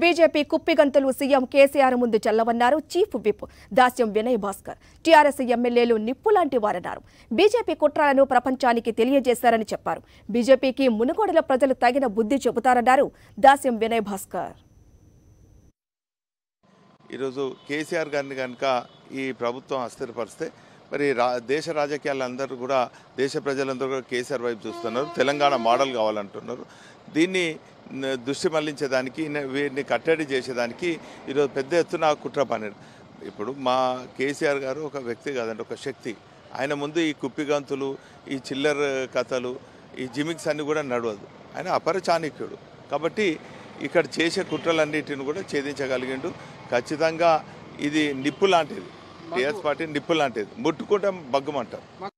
BJP కుప్పిగంతులు CM KCR ముందు చల్లవన్నారు chief whip Dasyam Vinay Bhaskar TRS ఎమ్మెల్యేలు నిప్పు లాంటి వారన్నారు బీజేపీ కుట్రాలను ప్రపంచానికి తెలియజేశారని చెప్పారు బీజేపీకి మునుగోడల ప్రజలు తగిన బుద్ధి చెబుతారన్నారు దాస్యం వినయ్ భాస్కర్ ఈరోజు కేసీఆర్ గారిని కనుక ఈ ప్రభుత్వం అస్థిరపరిస్తే మరి రా దేశ రాజకీయాలందరూ కూడా దేశ ప్రజలందరూ కూడా కేసీఆర్ వైపు చూస్తున్నారు తెలంగాణ మోడల్ కావాలంటున్నారు దీన్ని దృష్టి మళ్లించేదానికి వీరిని కట్టడి చేసేదానికి ఈరోజు పెద్ద ఎత్తున కుట్ర పన్నారు ఇప్పుడు మా కేసీఆర్ గారు ఒక వ్యక్తి కాదండి ఒక శక్తి ఆయన ముందు ఈ కుప్పిగంతులు ఈ చిల్లర్ కథలు ఈ జిమిక్స్ అన్నీ కూడా నడవదు ఆయన అపరచాణిక్యుడు కాబట్టి ఇక్కడ చేసే కుట్రలన్నిటిని కూడా ఛేదించగలిగిండు ఖచ్చితంగా ఇది నిప్పు లాంటిది టీఆర్ఎస్ పార్టీ నిప్పు లాంటిది ముట్టుకుంటే బగ్గుమంటారు